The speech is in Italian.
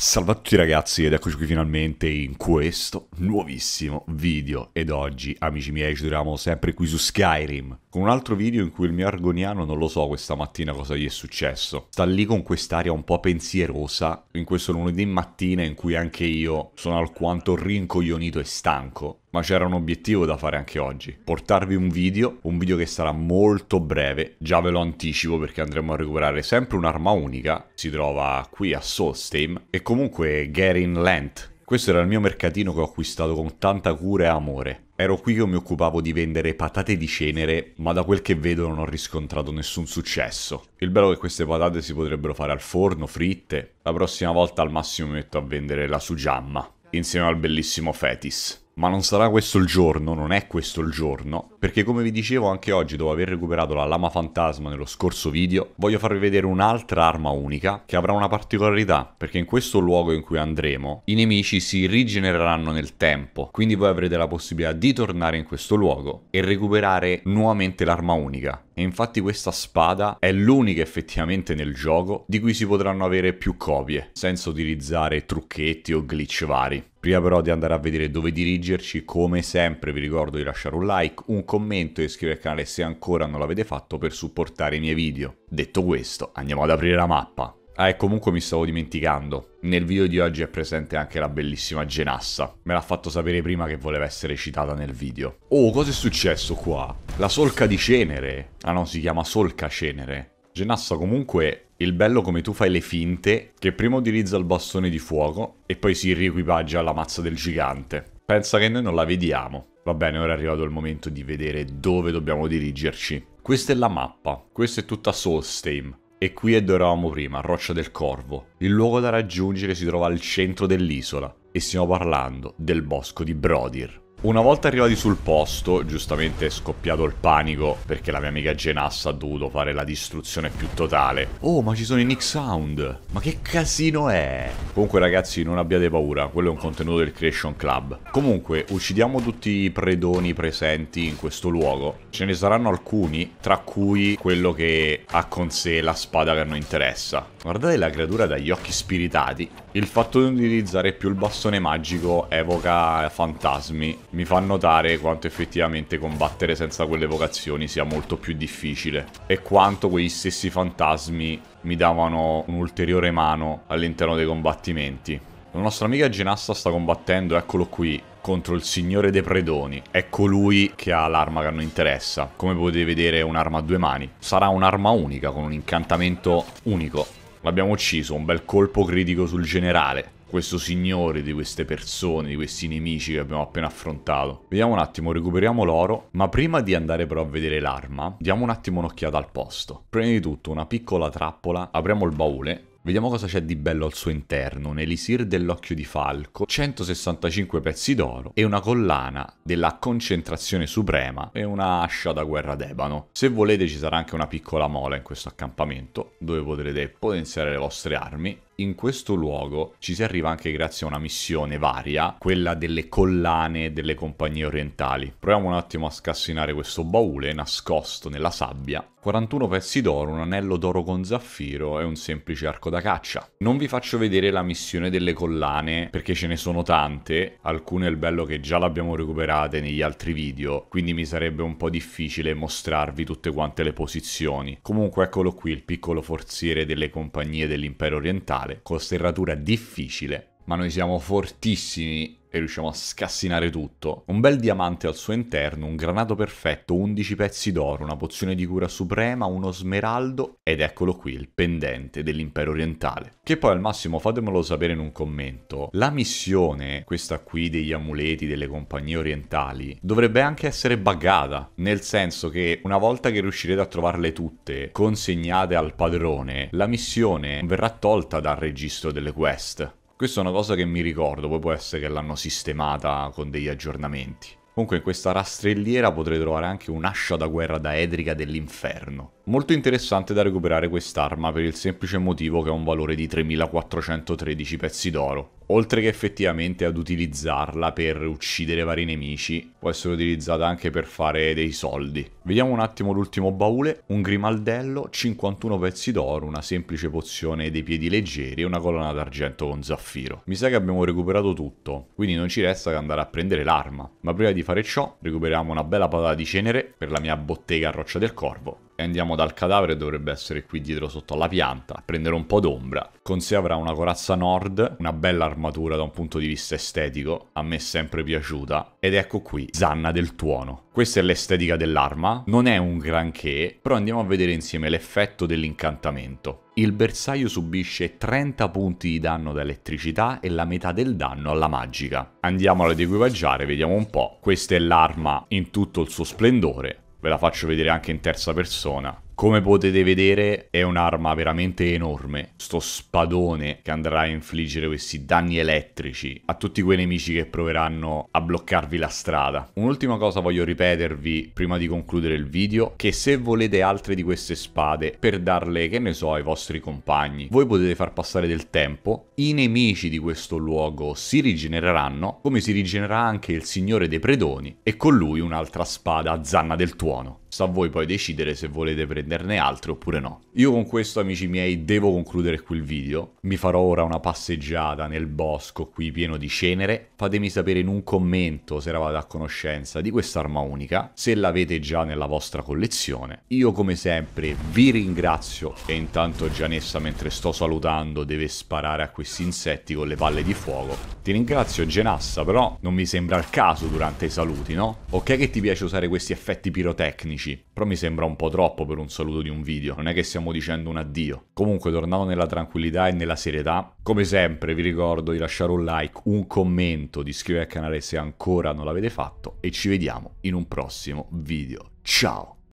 Salve a tutti ragazzi ed eccoci qui finalmente in questo nuovissimo video ed oggi amici miei ci troviamo sempre qui su Skyrim con un altro video in cui il mio argoniano non lo so questa mattina cosa gli è successo sta lì con quest'aria un po' pensierosa in questo lunedì mattina in cui anche io sono alquanto rincoglionito e stanco ma c'era un obiettivo da fare anche oggi, portarvi un video, un video che sarà molto breve, già ve lo anticipo perché andremo a recuperare sempre un'arma unica, si trova qui a Solstheim, e comunque Garin Lent. Questo era il mio mercatino che ho acquistato con tanta cura e amore. Ero qui che mi occupavo di vendere patate di cenere, ma da quel che vedo non ho riscontrato nessun successo. Il bello è che queste patate si potrebbero fare al forno, fritte. La prossima volta al massimo mi metto a vendere la sugiamma, insieme al bellissimo fetis ma non sarà questo il giorno, non è questo il giorno, perché come vi dicevo anche oggi dopo aver recuperato la lama fantasma nello scorso video, voglio farvi vedere un'altra arma unica che avrà una particolarità, perché in questo luogo in cui andremo i nemici si rigenereranno nel tempo, quindi voi avrete la possibilità di tornare in questo luogo e recuperare nuovamente l'arma unica. E infatti questa spada è l'unica effettivamente nel gioco di cui si potranno avere più copie, senza utilizzare trucchetti o glitch vari. Prima però di andare a vedere dove dirigerci, come sempre vi ricordo di lasciare un like, un commento e iscrivervi al canale se ancora non l'avete fatto per supportare i miei video. Detto questo, andiamo ad aprire la mappa. Ah, e comunque mi stavo dimenticando. Nel video di oggi è presente anche la bellissima Genassa. Me l'ha fatto sapere prima che voleva essere citata nel video. Oh, cosa è successo qua? La solca di cenere. Ah no, si chiama solca cenere. Genassa comunque il bello come tu fai le finte, che prima utilizza il bastone di fuoco e poi si riequipaggia alla mazza del gigante. Pensa che noi non la vediamo. Va bene, ora è arrivato il momento di vedere dove dobbiamo dirigerci. Questa è la mappa, questa è tutta Solstheim. E qui è dove eravamo prima, Roccia del Corvo. Il luogo da raggiungere si trova al centro dell'isola. E stiamo parlando del bosco di Brodir. Una volta arrivati sul posto, giustamente è scoppiato il panico perché la mia amica Genassa ha dovuto fare la distruzione più totale. Oh, ma ci sono i Nick Sound! Ma che casino è? Comunque ragazzi, non abbiate paura, quello è un contenuto del Creation Club. Comunque, uccidiamo tutti i predoni presenti in questo luogo. Ce ne saranno alcuni, tra cui quello che ha con sé la spada che a noi interessa. Guardate la creatura dagli occhi spiritati. Il fatto di utilizzare più il bastone magico evoca fantasmi mi fa notare quanto effettivamente combattere senza quelle vocazioni sia molto più difficile e quanto quegli stessi fantasmi mi davano un'ulteriore mano all'interno dei combattimenti. La nostra amica Genasta sta combattendo, eccolo qui, contro il signore dei predoni. È colui che ha l'arma che non interessa. Come potete vedere è un'arma a due mani. Sarà un'arma unica con un incantamento unico. L'abbiamo ucciso, un bel colpo critico sul generale. Questo signore di queste persone, di questi nemici che abbiamo appena affrontato. Vediamo un attimo, recuperiamo l'oro, ma prima di andare però a vedere l'arma, diamo un attimo un'occhiata al posto. Prima di tutto una piccola trappola, apriamo il baule Vediamo cosa c'è di bello al suo interno, un elisir dell'occhio di falco, 165 pezzi d'oro e una collana della concentrazione suprema e una ascia da guerra d'ebano. Se volete ci sarà anche una piccola mola in questo accampamento dove potrete potenziare le vostre armi in questo luogo ci si arriva anche grazie a una missione varia, quella delle collane delle compagnie orientali. Proviamo un attimo a scassinare questo baule nascosto nella sabbia 41 pezzi d'oro, un anello d'oro con zaffiro e un semplice arco da caccia. Non vi faccio vedere la missione delle collane perché ce ne sono tante, alcune è il bello che già l'abbiamo recuperate negli altri video, quindi mi sarebbe un po' difficile mostrarvi tutte quante le posizioni. Comunque eccolo qui il piccolo forziere delle compagnie dell'impero orientale con serratura difficile, ma noi siamo fortissimi e riusciamo a scassinare tutto. Un bel diamante al suo interno, un granato perfetto, 11 pezzi d'oro, una pozione di cura suprema, uno smeraldo ed eccolo qui il pendente dell'impero orientale. Che poi al massimo fatemelo sapere in un commento. La missione, questa qui degli amuleti delle compagnie orientali, dovrebbe anche essere buggata, nel senso che una volta che riuscirete a trovarle tutte consegnate al padrone, la missione verrà tolta dal registro delle quest. Questa è una cosa che mi ricordo, poi può essere che l'hanno sistemata con degli aggiornamenti. Comunque in questa rastrelliera potrei trovare anche un'ascia da guerra daedrica dell'inferno. Molto interessante da recuperare quest'arma per il semplice motivo che ha un valore di 3413 pezzi d'oro, oltre che effettivamente ad utilizzarla per uccidere vari nemici, può essere utilizzata anche per fare dei soldi. Vediamo un attimo l'ultimo baule, un grimaldello, 51 pezzi d'oro, una semplice pozione dei piedi leggeri e una colonna d'argento con zaffiro. Mi sa che abbiamo recuperato tutto, quindi non ci resta che andare a prendere l'arma. Ma prima di fare ciò, recuperiamo una bella patata di cenere per la mia bottega a roccia del corvo andiamo dal cadavere, dovrebbe essere qui dietro sotto alla pianta, a prendere un po' d'ombra. Con sé avrà una corazza nord, una bella armatura da un punto di vista estetico, a me è sempre piaciuta, ed ecco qui, Zanna del Tuono. Questa è l'estetica dell'arma, non è un granché, però andiamo a vedere insieme l'effetto dell'incantamento. Il bersaglio subisce 30 punti di danno da elettricità e la metà del danno alla magica. Andiamola ad equipaggiare, vediamo un po'. Questa è l'arma in tutto il suo splendore ve la faccio vedere anche in terza persona come potete vedere è un'arma veramente enorme, sto spadone che andrà a infliggere questi danni elettrici a tutti quei nemici che proveranno a bloccarvi la strada. Un'ultima cosa voglio ripetervi prima di concludere il video, che se volete altre di queste spade per darle, che ne so, ai vostri compagni, voi potete far passare del tempo, i nemici di questo luogo si rigenereranno, come si rigenererà anche il signore dei predoni e con lui un'altra spada a zanna del tuono. Sta a voi poi decidere se volete prenderne altri oppure no. Io con questo, amici miei, devo concludere qui il video. Mi farò ora una passeggiata nel bosco qui pieno di cenere. Fatemi sapere in un commento se eravate a conoscenza di quest'arma unica, se l'avete già nella vostra collezione. Io come sempre vi ringrazio e intanto Gianessa mentre sto salutando deve sparare a questi insetti con le palle di fuoco. Ti ringrazio Genassa, però non mi sembra il caso durante i saluti, no? Ok che ti piace usare questi effetti pirotecnici, amici. Però mi sembra un po' troppo per un saluto di un video, non è che stiamo dicendo un addio. Comunque tornando nella tranquillità e nella serietà. Come sempre vi ricordo di lasciare un like, un commento, di iscrivervi al canale se ancora non l'avete fatto e ci vediamo in un prossimo video. Ciao!